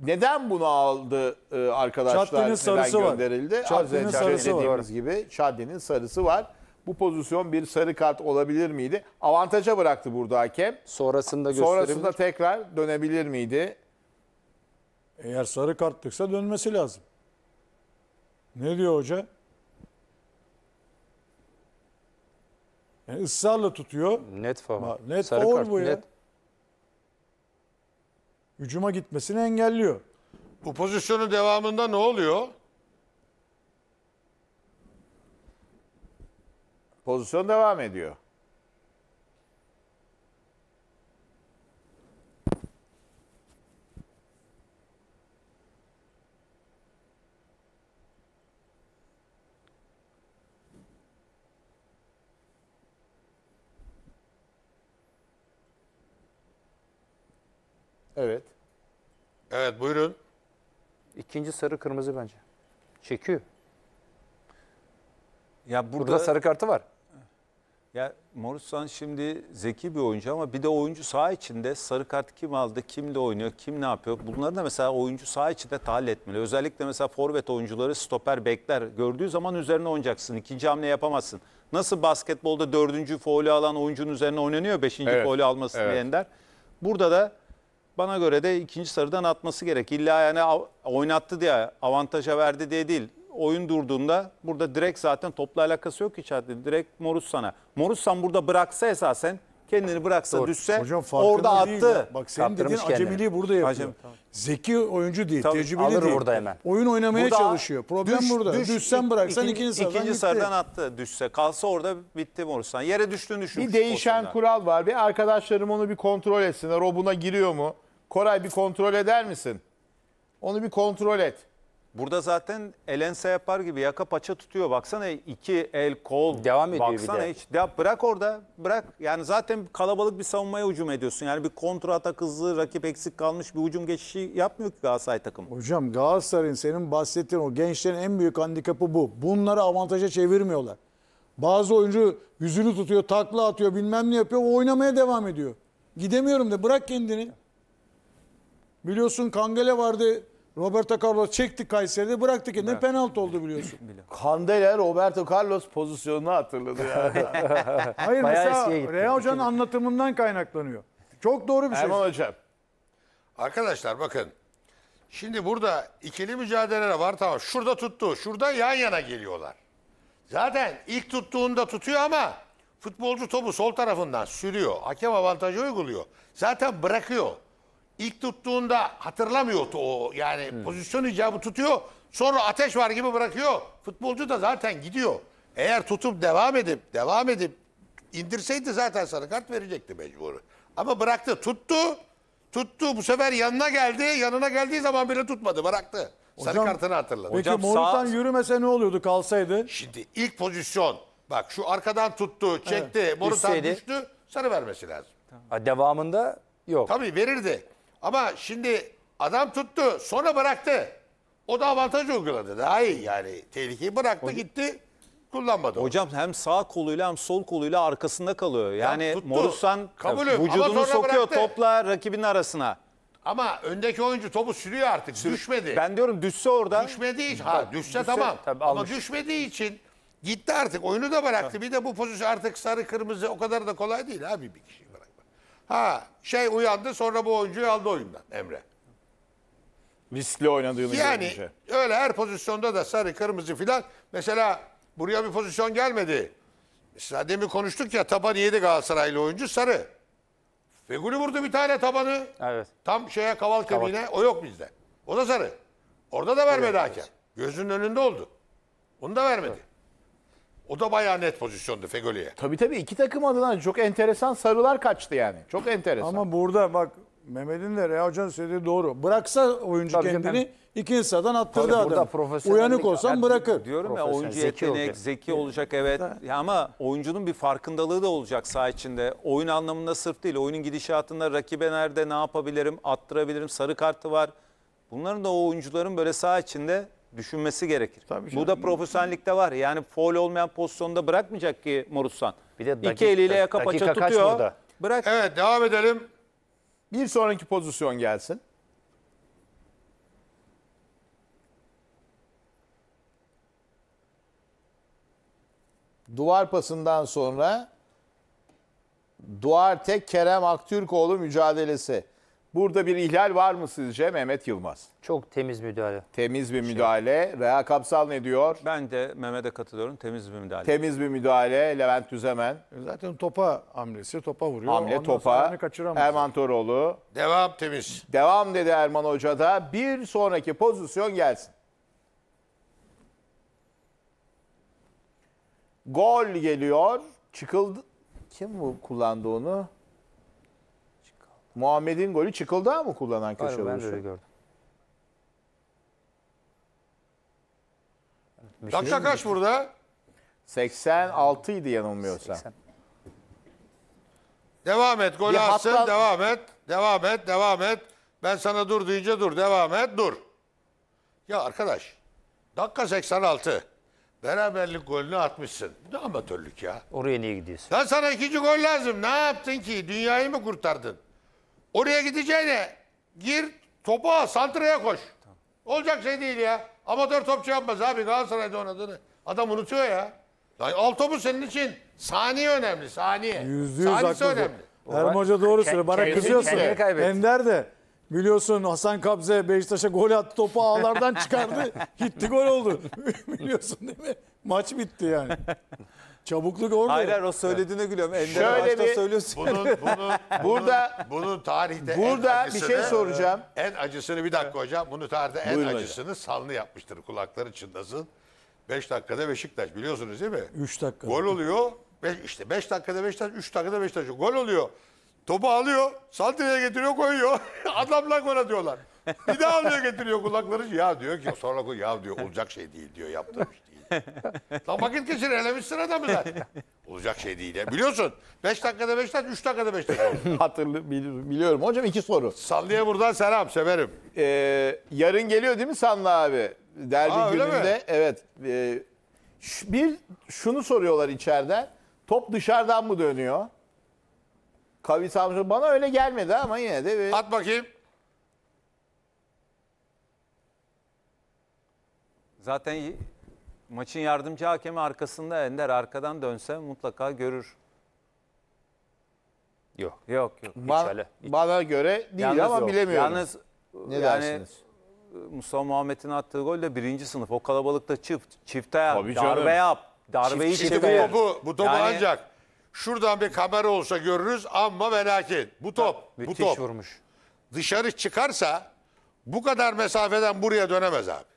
Neden bunu aldı e, arkadaşlar? Şadli'nin sarısı Neden var. gönderildi? Az Şadli'nin önce var. dediğimiz gibi Şadli'nin sarısı var. Bu pozisyon bir sarı kart olabilir miydi? Avantaja bıraktı burada hakem. Sonrasında Sonrasında tekrar dönebilir miydi? Eğer sarı kartlıksa dönmesi lazım. Ne diyor hoca? Yani ısrarla tutuyor. Net faul. Net Sarı faul kart, bu ya. net hücuma gitmesini engelliyor. Bu pozisyonun devamında ne oluyor? Pozisyon devam ediyor. Evet. Evet buyurun. İkinci sarı kırmızı bence. Çekiyor. Ya burada, Burada sarı kartı var. ya Morrison şimdi zeki bir oyuncu ama bir de oyuncu saha içinde sarı kart kim aldı, kimle oynuyor, kim ne yapıyor? Bunları da mesela oyuncu saha içinde tahlil etmeli. Özellikle mesela forvet oyuncuları stoper bekler gördüğü zaman üzerine oynayacaksın. İkinci hamle yapamazsın. Nasıl basketbolda dördüncü faulü alan oyuncunun üzerine oynanıyor beşinci Evet, faulü almasın evet. diye Ender. Burada da bana göre de ikinci sarıdan atması gerek. İlla yani oynattı diye, avantaja verdi diye değil. Oyun durduğunda burada direkt zaten topla alakası yok hiç içeride. Direkt Morussan'a. Morussan burada bıraksa esasen kendini bıraksa Doğru. düşse Hocam, orada attı. Ya. Bak senin dediğin kendini. acemiliği burada yapıyor. Acem, tamam. Zeki oyuncu değil, Tabii, tecrübeli alır değil. burada hemen. Oyun oynamaya burada, çalışıyor. Problem düş, burada. Düş, Düşsen bıraksan ikinci, ikinci sarıdan ikinci sarıdan attı. Düşse kalsa orada bitti Morussan. Yere düştüğünü düşünmüş. Bir değişen kural var. Bir arkadaşlarım onu bir kontrol etsinler. O buna giriyor mu? Koray bir kontrol eder misin? Onu bir kontrol et. Burada zaten elense yapar gibi yaka paça tutuyor. Baksana iki el kol. Devam ediyor bir Baksana de. hiç. Ya bırak orada. Bırak. Yani zaten kalabalık bir savunmaya hücum ediyorsun. Yani bir kontra atak hızlı, rakip eksik kalmış bir hücum geçişi yapmıyor ki Galatasaray takımı. Hocam Galatasaray'ın senin bahsettiğin o gençlerin en büyük handikapı bu. Bunları avantaja çevirmiyorlar. Bazı oyuncu yüzünü tutuyor, takla atıyor, bilmem ne yapıyor. O oynamaya devam ediyor. Gidemiyorum de bırak kendini. Biliyorsun Kangele vardı. Roberto Carlos çekti Kayseri'de bıraktı ki ne penaltı oldu biliyorsun. Kandela Roberto Carlos pozisyonunu hatırladı yani. Hayır Bayağı mesela gitti. Rea Hoca'nın anlatımından kaynaklanıyor. Çok doğru bir şey. Erman Hocam. Arkadaşlar bakın. Şimdi burada ikili mücadeleler var tamam. Şurada tuttu. Şurada yan yana geliyorlar. Zaten ilk tuttuğunda tutuyor ama futbolcu topu sol tarafından sürüyor. Hakem avantajı uyguluyor. Zaten bırakıyor. İlk tuttuğunda hatırlamıyor o yani hmm. pozisyon icabı tutuyor. Sonra ateş var gibi bırakıyor. Futbolcu da zaten gidiyor. Eğer tutup devam edip devam edip indirseydi zaten sarı kart verecekti mecburu. Ama bıraktı tuttu. Tuttu bu sefer yanına geldi. Yanına geldiği zaman bile tutmadı bıraktı. Sarı hocam, kartını hatırladı. Peki hocam, Morut'tan sağ... yürümese ne oluyordu kalsaydı? Şimdi ilk pozisyon bak şu arkadan tuttu çekti evet. Morutan düştü sarı vermesi lazım. Tamam. Ha, devamında yok. Tabii verirdi. Ama şimdi adam tuttu sonra bıraktı. O da avantaj uyguladı. Daha iyi yani. Tehlikeyi bıraktı gitti kullanmadı. onu. Hocam hem sağ koluyla hem sol koluyla arkasında kalıyor. Yani tuttu. Morussan vücudunu sokuyor bıraktı. topla rakibin arasına. Ama öndeki oyuncu topu sürüyor artık. düşmedi. Ben diyorum düşse orada. Düşmediği için, ha düşse, düşse tamam. Ama almış. düşmediği için gitti artık. Oyunu da bıraktı. Bir de bu pozisyon artık sarı kırmızı o kadar da kolay değil abi bir kişi. Ha şey uyandı sonra bu oyuncuyu aldı oyundan Emre. Riskli oynadığını yani, görünce. Yani öyle her pozisyonda da sarı kırmızı filan. Mesela buraya bir pozisyon gelmedi. Mesela demin konuştuk ya tabanı yedi Galatasaraylı oyuncu sarı. Feguli vurdu bir tane tabanı. Evet. Tam şeye kaval kabine. o yok bizde. O da sarı. Orada da vermedi evet, hakem. Gözünün önünde oldu. Onu da vermedi. O da bayağı net pozisyondu Fegoli'ye. Tabii tabii iki takım adına çok enteresan sarılar kaçtı yani. Çok enteresan. Ama burada bak Mehmet'in de Reha Hoca'nın söylediği doğru. Bıraksa oyuncu Tabii kendini canım. ikinci sıradan attırdı Tabii burada adam. profesyonellik Uyanık olsan Yani bırakır. Diyorum ya oyuncu Profesyonel, zeki olacak. zeki olacak evet. Ya ama oyuncunun bir farkındalığı da olacak saha içinde. Oyun anlamında sırf değil, oyunun gidişatında rakibe nerede ne yapabilirim, attırabilirim, sarı kartı var. Bunların da o oyuncuların böyle saha içinde düşünmesi gerekir. Tabii Bu da profesyonellikte var. Yani foul olmayan pozisyonda bırakmayacak ki Morutsan. Bir de dakika, İki eliyle yaka paça tutuyor. Bırak. Evet devam edelim. Bir sonraki pozisyon gelsin. Duvar pasından sonra Duarte Kerem Aktürkoğlu mücadelesi. Burada bir ihlal var mı sizce Mehmet Yılmaz? Çok temiz müdahale. Temiz bir şey- müdahale. Şey. Reha Kapsal ne diyor? Ben de Mehmet'e katılıyorum. Temiz bir müdahale. Temiz bir müdahale. Levent Düzemen. Zaten topa hamlesi. Topa vuruyor. Hamle topa. Erman Toroğlu. Devam temiz. Devam dedi Erman Hoca da. Bir sonraki pozisyon gelsin. Gol geliyor. Çıkıldı. Kim bu kullandı onu? Muhammed'in golü çıkıldı mı kullanan köşe vuruşu? Ben öyle gördüm. Bir Dakika şey mi? kaç burada? 86 idi yanılmıyorsam. Devam et gol atsın hatta- devam et. Devam et devam et. Ben sana dur deyince dur devam et dur. Ya arkadaş dakika 86. Beraberlik golünü atmışsın. Bu da amatörlük ya. Oraya niye gidiyorsun? Ben sana ikinci gol lazım. Ne yaptın ki? Dünyayı mı kurtardın? Oraya gideceğine gir topa santraya koş. Tamam. Olacak şey değil ya. Amatör topçu yapmaz abi Galatasaray'da oynadığını. Adam unutuyor ya. Yani altobüs senin için saniye önemli saniye. Yüzde yüz Saniyesi önemli. Erman Hoca doğru söylüyor. Bana kızıyorsun. Ender de Biliyorsun Hasan Kabze Beşiktaş'a gol attı topu ağlardan çıkardı. Gitti gol oldu. Biliyorsun değil mi? Maç bitti yani. Çabukluk orada. Hayır o söylediğine gülüyorum. Ender Şöyle bir, söylüyorsun. Bunun, bunun, burada, bunun, tarihte burada en acısını, bir şey soracağım. En acısını bir dakika hocam. Bunu tarihte en Buyurun acısını hocam. Sanlı yapmıştır. Kulakları çınlasın. 5 dakikada Beşiktaş biliyorsunuz değil mi? 3 dakika. Gol oluyor. Beş, işte 5 dakikada Beşiktaş, 3 dakikada Beşiktaş. Gol oluyor. Topu alıyor, santreye getiriyor, koyuyor. Adamlar gol diyorlar. Bir daha alıyor getiriyor kulakları. Ya diyor ki sonra ya diyor olacak şey değil diyor yaptığım iş değil. Lan vakit geçir elemiş sırada mı zaten? Olacak şey değil. ya. Biliyorsun 5 dakikada 5 dakika 3 dakikada 5 dakika. Hatırlı biliyorum. Hocam iki soru. Sallıya buradan selam severim. Ee, yarın geliyor değil mi Sanlı abi? Derbi Aa, gününde. Evet. Ee, bir şunu soruyorlar içeriden. Top dışarıdan mı dönüyor? Kavi Samsun bana öyle gelmedi ama yine de. Bir... At bakayım. Zaten maçın yardımcı hakemi arkasında Ender arkadan dönse mutlaka görür. Yok. Yok yok. Hiç Hiç. Bana göre değil Yalnız ama yok. bilemiyorum. Yalnız ne yani dersiniz? Musa Muhammed'in attığı gol de birinci sınıf. O kalabalıkta çift, çifte yap, darbe yap, darbeyi Çift- çevir. İşte bu, bu, bu topu Yani- ancak Şuradan bir kamera olsa görürüz ama ve Bu top. bu top. vurmuş. Dışarı çıkarsa bu kadar mesafeden buraya dönemez abi.